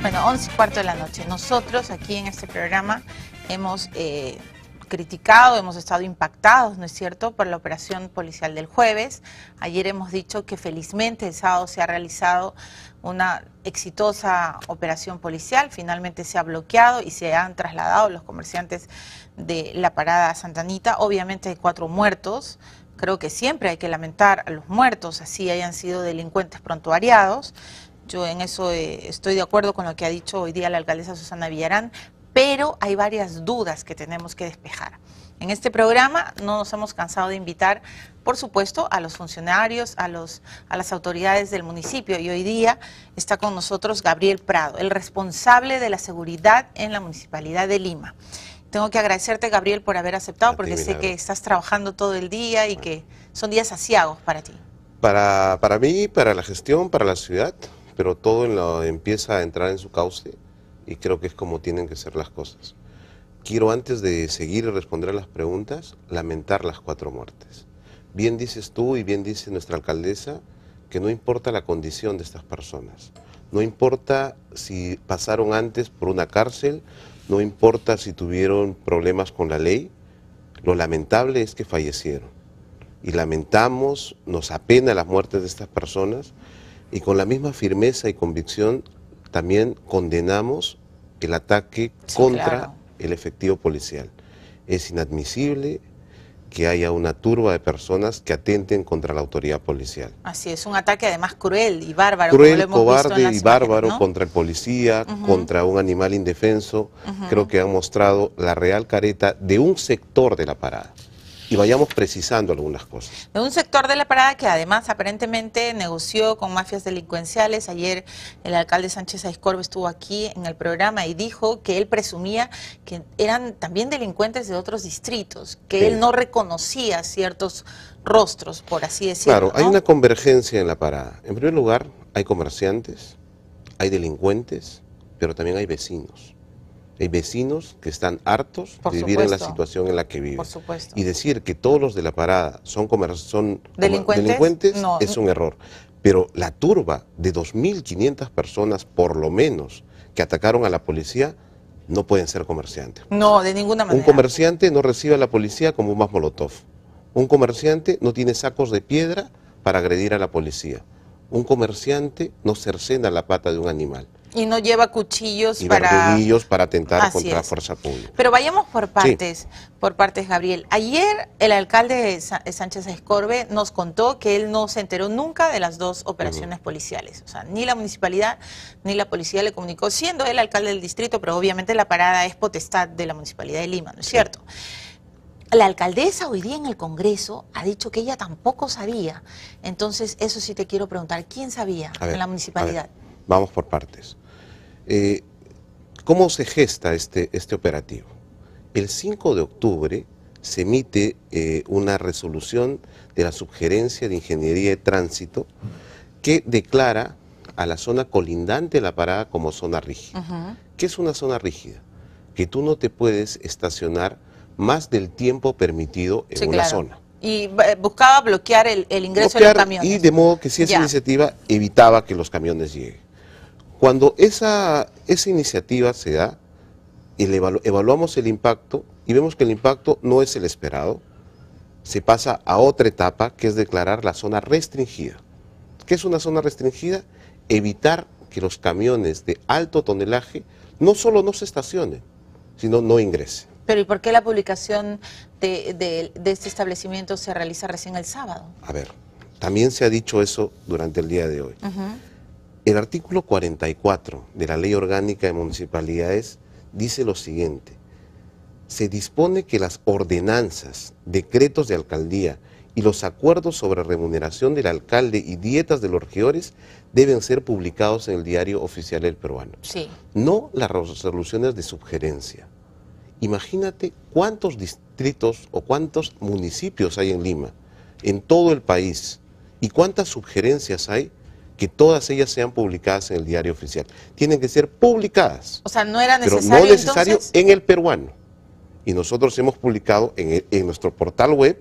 Bueno, 11 y cuarto de la noche. Nosotros aquí en este programa hemos eh, criticado, hemos estado impactados, ¿no es cierto?, por la operación policial del jueves. Ayer hemos dicho que felizmente el sábado se ha realizado una exitosa operación policial. Finalmente se ha bloqueado y se han trasladado los comerciantes de la parada Santanita. Obviamente hay cuatro muertos. Creo que siempre hay que lamentar a los muertos, así hayan sido delincuentes prontuariados. Yo en eso eh, estoy de acuerdo con lo que ha dicho hoy día la alcaldesa Susana Villarán, pero hay varias dudas que tenemos que despejar. En este programa no nos hemos cansado de invitar, por supuesto, a los funcionarios, a, los, a las autoridades del municipio. Y hoy día está con nosotros Gabriel Prado, el responsable de la seguridad en la Municipalidad de Lima tengo que agradecerte, Gabriel, por haber aceptado, porque sé que estás trabajando todo el día y que son días asiagos para ti. Para, para mí, para la gestión, para la ciudad, pero todo lo, empieza a entrar en su cauce y creo que es como tienen que ser las cosas. Quiero, antes de seguir y responder a las preguntas, lamentar las cuatro muertes. Bien dices tú y bien dice nuestra alcaldesa que no importa la condición de estas personas, no importa si pasaron antes por una cárcel, no importa si tuvieron problemas con la ley, lo lamentable es que fallecieron. Y lamentamos, nos apena las muertes de estas personas y con la misma firmeza y convicción también condenamos el ataque contra el efectivo policial. Es inadmisible, que haya una turba de personas que atenten contra la autoridad policial. Así es, un ataque además cruel y bárbaro. Cruel, cobarde y bárbaro contra el policía, contra un animal indefenso. Creo que ha mostrado la real careta de un sector de la parada y vayamos precisando algunas cosas. De un sector de la parada que además aparentemente negoció con mafias delincuenciales. Ayer el alcalde Sánchez Aiscorbe estuvo aquí en el programa y dijo que él presumía que eran también delincuentes de otros distritos, que él no reconocía ciertos rostros, por así decirlo. Claro, hay una convergencia en la parada. En primer lugar, hay comerciantes, hay delincuentes, pero también hay vecinos hay vecinos que están hartos de vivir en la situación en la que viven. Y decir que todos los de la parada son, son delincuentes, es un error. Pero la turba de 2.500 personas, por lo menos, que atacaron a la policía, no pueden ser comerciantes. No, de ninguna manera. Un comerciante no recibe a la policía como un más molotov. Un comerciante no tiene sacos de piedra para agredir a la policía. Un comerciante no cercena la pata de un animal. Y no lleva cuchillos y para... cuchillos para atentar contra la fuerza pública. Pero vayamos por partes, por partes, Gabriel. Ayer el alcalde Sánchez Escorbe nos contó que él no se enteró nunca de las dos operaciones policiales. O sea, ni la municipalidad ni la policía le comunicó, siendo él alcalde del distrito, pero obviamente la parada es potestad de la municipalidad de Lima, ¿no es cierto? La alcaldesa hoy día en el Congreso ha dicho que ella tampoco sabía. Entonces, eso sí te quiero preguntar, ¿quién sabía en la municipalidad? Vamos por partes. Eh, ¿Cómo se gesta este, este operativo? El 5 de octubre se emite eh, una resolución de la Subgerencia de Ingeniería de Tránsito que declara a la zona colindante de la parada como zona rígida. que ¿Qué es una zona rígida? Que tú no te puedes estacionar más del tiempo permitido en una zona. Y eh, buscaba bloquear el, ingreso de los camiones. Y de modo que si esa iniciativa evitaba que los camiones lleguen. Cuando esa, iniciativa se da, y evaluamos el impacto y vemos que el impacto no es el esperado, se pasa a otra etapa que es declarar la zona restringida. ¿Qué es una zona restringida? Evitar que los camiones de alto tonelaje no solo no se estacionen, sino no ingresen. Pero ¿y por qué la publicación de, este establecimiento se realiza recién el sábado? A ver, también se ha dicho eso durante el día de hoy. Ajá. El artículo 44 de la Ley Orgánica de Municipalidades dice lo siguiente. Se dispone que las ordenanzas, decretos de alcaldía y los acuerdos sobre remuneración del alcalde y dietas de los regidores deben ser publicados en el diario oficial del peruano. Sí. No las resoluciones de subgerencia. Imagínate cuántos distritos o cuántos municipios hay en Lima, en todo el país, y cuántas subgerencias hay que todas ellas sean publicadas en el diario oficial. Tienen que ser publicadas. O sea, no era necesario. Pero no necesario en el peruano. Y nosotros hemos publicado en, en nuestro portal web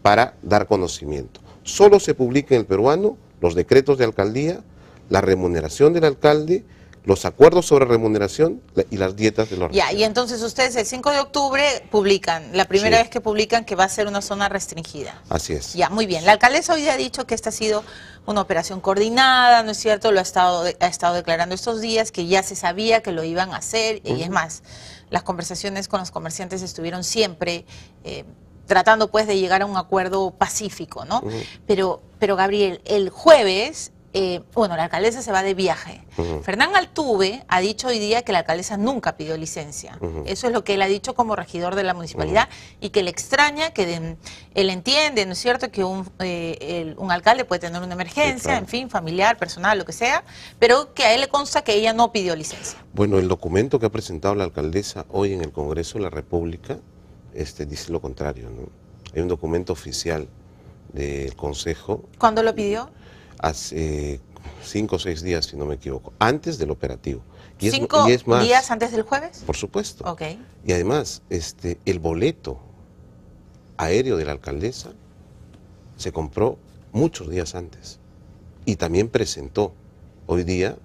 para dar conocimiento. Solo se publica en el peruano los decretos de alcaldía, la remuneración del alcalde los acuerdos sobre remuneración y las dietas de los Ya, y entonces ustedes el 5 de octubre publican, la primera vez que publican que va a ser una zona restringida. Así es. Ya, muy bien. La alcaldesa hoy ha dicho que esta ha sido una operación coordinada, ¿no es cierto? Lo ha estado, ha estado declarando estos días, que ya se sabía que lo iban a hacer, y es más, las conversaciones con los comerciantes estuvieron siempre... Eh, tratando pues de llegar a un acuerdo pacífico, ¿no? Pero pero Gabriel, el jueves eh, bueno, la alcaldesa se va de viaje. Fernán Altuve ha dicho hoy día que la alcaldesa nunca pidió licencia. Eso es lo que él ha dicho como regidor de la municipalidad y que le extraña, que él entiende, ¿no es cierto?, que un, eh, alcalde puede tener una emergencia, en fin, familiar, personal, lo que sea, pero que a él le consta que ella no pidió licencia. Bueno, el documento que ha presentado la alcaldesa hoy en el Congreso de la República este, dice lo contrario, ¿no? Hay un documento oficial del Consejo. ¿Cuándo lo pidió? hace cinco o seis días, si no me equivoco, antes del operativo. ¿Cinco días antes del jueves? Por supuesto. Okay. Y además, este, el boleto aéreo de la alcaldesa se compró muchos días antes y también presentó hoy día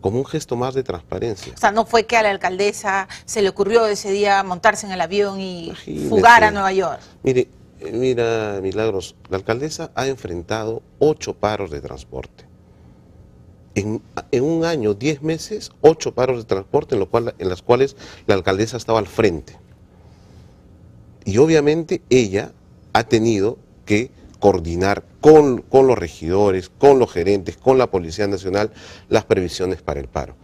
como un gesto más de transparencia. O sea, no fue que a la alcaldesa se le ocurrió ese día montarse en el avión y fugar a Nueva York. Mire, eh, mira, Milagros, la alcaldesa ha enfrentado ocho paros de transporte. En, un año, diez meses, ocho paros de transporte en, los en las cuales la alcaldesa estaba al frente. Y obviamente ella ha tenido que coordinar con, los regidores, con los gerentes, con la Policía Nacional las previsiones para el paro.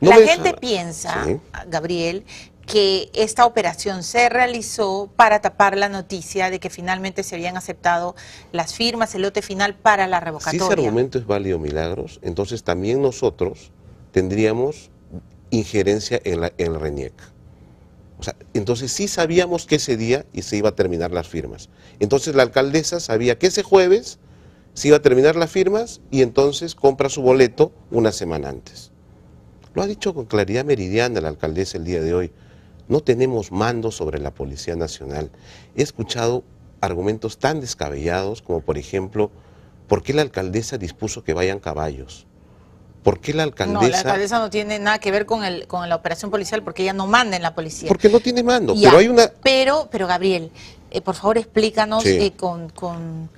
la gente ah, piensa, Gabriel, que esta operación se realizó para tapar la noticia de que finalmente se habían aceptado las firmas, el lote final para la revocatoria. Si ese argumento es válido, Milagros, entonces también nosotros tendríamos injerencia en, la, en el RENIEC. O sea, entonces sí sabíamos que ese día y se iba a terminar las firmas. Entonces la alcaldesa sabía que ese jueves se iba a terminar las firmas y entonces compra su boleto una semana antes. Lo ha dicho con claridad meridiana la alcaldesa el día de hoy. No tenemos mando sobre la Policía Nacional. He escuchado argumentos tan descabellados como, por ejemplo, ¿por qué la alcaldesa dispuso que vayan caballos? ¿Por qué la alcaldesa...? No, la alcaldesa no tiene nada que ver con, el, con la operación policial porque ella no manda en la policía. Porque no tiene mando, pero hay una... Pero, pero Gabriel, eh, por favor explícanos eh, con, con,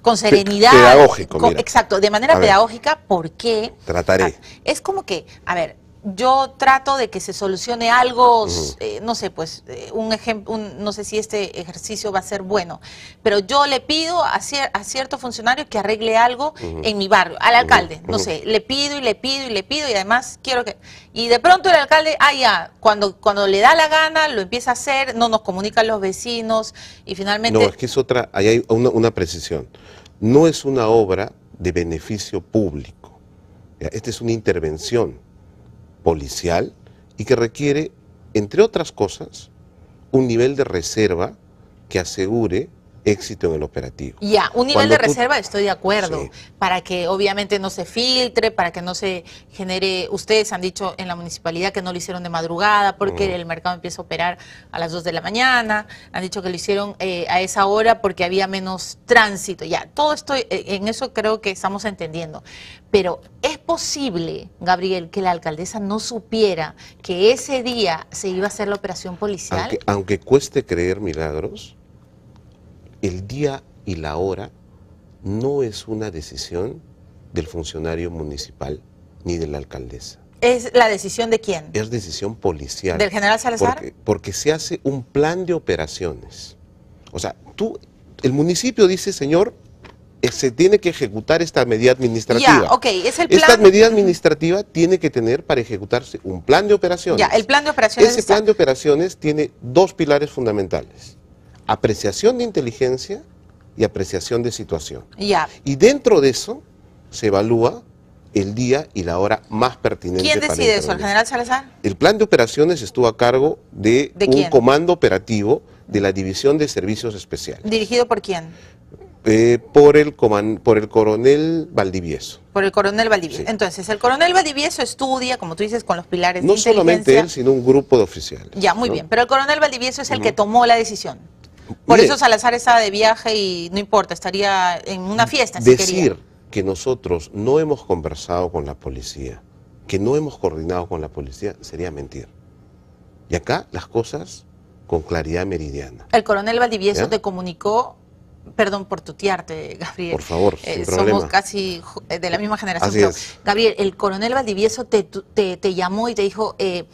con, serenidad... Pedagógico, Exacto, de manera pedagógica, ¿por qué? Trataré. Ah, es como que, a ver, yo trato de que se solucione algo, eh, no sé, pues, eh, un no sé si este ejercicio va a ser bueno, pero yo le pido a, cierto funcionario que arregle algo en mi barrio, al alcalde, no sé, le pido y le pido y le pido y además quiero que... Y de pronto el alcalde, ah, cuando, cuando le da la gana, lo empieza a hacer, no nos comunican los vecinos y finalmente... No, es que es otra, ahí hay una, una precisión. No es una obra de beneficio público, esta es una intervención policial y que requiere, entre otras cosas, un nivel de reserva que asegure éxito en el operativo. Ya, un nivel de reserva, estoy de acuerdo, para que obviamente no se filtre, para que no se genere, ustedes han dicho en la municipalidad que no lo hicieron de madrugada porque mm. el mercado empieza a operar a las 2 de la mañana, han dicho que lo hicieron eh, a esa hora porque había menos tránsito, ya, todo esto, eh, en eso creo que estamos entendiendo, pero es posible, Gabriel, que la alcaldesa no supiera que ese día se iba a hacer la operación policial. aunque cueste creer milagros, el día y la hora no es una decisión del funcionario municipal ni de la alcaldesa. ¿Es la decisión de quién? Es decisión policial. ¿Del general Salazar? Porque, se hace un plan de operaciones. O sea, tú, el municipio dice, señor, eh, se tiene que ejecutar esta medida administrativa. Ya, ok, es el plan. Esta medida administrativa tiene que tener para ejecutarse un plan de operaciones. Ya, el plan de operaciones. Ese plan de operaciones tiene dos pilares fundamentales apreciación de inteligencia y apreciación de situación. Ya. Y dentro de eso se evalúa el día y la hora más pertinente. ¿Quién decide eso? ¿El general Salazar? El plan de operaciones estuvo a cargo de, un comando operativo de la División de Servicios Especiales. ¿Dirigido por quién? Eh, por, el por el coronel Valdivieso. Por el coronel Valdivieso. Entonces, el coronel Valdivieso estudia, como tú dices, con los pilares no de inteligencia. No solamente él, sino un grupo de oficiales. Ya, muy bien. Pero el coronel Valdivieso es el que tomó la decisión. Por eso Salazar estaba de viaje y no importa, estaría en una fiesta. decir que nosotros no hemos conversado con la policía, que no hemos coordinado con la policía, sería mentir. Y acá las cosas con claridad meridiana. El coronel Valdivieso te comunicó perdón por tutearte, Gabriel. Por favor, eh, Somos casi eh, de la misma generación. Gabriel, el coronel Valdivieso te, llamó y te dijo, eh,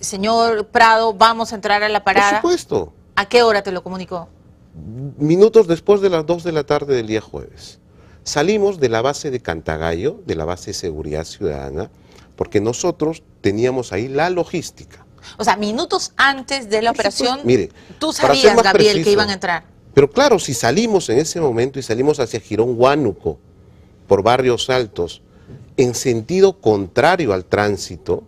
señor Prado, vamos a entrar a la parada. Por supuesto. ¿A qué hora te lo comunicó? Minutos después de las 2 de la tarde del día jueves. Salimos de la base de Cantagallo, de la base de Seguridad Ciudadana, porque nosotros teníamos ahí la logística. O sea, minutos antes de la pues, operación, tú sabías, Gabriel, que iban a entrar. Pero claro, si salimos en ese momento y salimos hacia Girón Huánuco, por barrios altos, en sentido contrario al tránsito,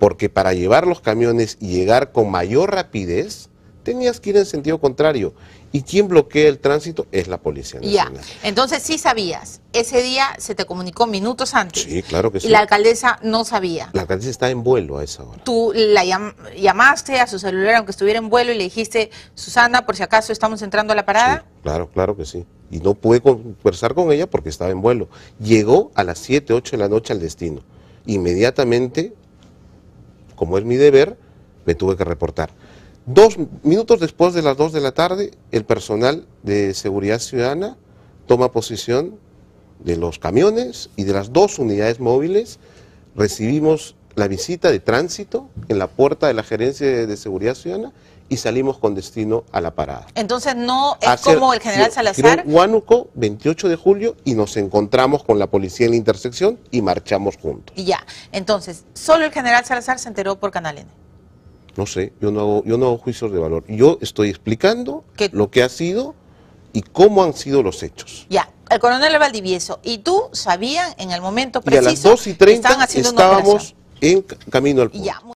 porque para llevar los camiones y llegar con mayor rapidez, tenías que ir en sentido contrario. Y quien bloquea el tránsito es la Policía Nacional. Ya, entonces sí sabías. Ese día se te comunicó minutos antes. Sí, claro que sí. Y la alcaldesa no sabía. La alcaldesa está en vuelo a esa hora. Tú la llamaste a su celular, aunque estuviera en vuelo, y le dijiste, Susana, por si acaso estamos entrando a la parada. claro, claro que sí. Y no pude conversar con ella porque estaba en vuelo. Llegó a las 7, 8 de la noche al destino. Inmediatamente, como es mi deber, me tuve que reportar. Dos minutos después de las dos de la tarde, el personal de seguridad ciudadana toma posición de los camiones y de las dos unidades móviles. Recibimos la visita de tránsito en la puerta de la Gerencia de Seguridad Ciudadana y salimos con destino a la parada. Entonces no es como el general Salazar. Huánuco, 28 de julio, y nos encontramos con la policía en la intersección y marchamos juntos. Y ya, entonces, solo el general Salazar se enteró por Canal N. No sé, yo no hago, yo no hago juicios de valor. Yo estoy explicando lo que ha sido y cómo han sido los hechos. Ya, el coronel Valdivieso y tú sabían en el momento preciso las y 30 estábamos en camino al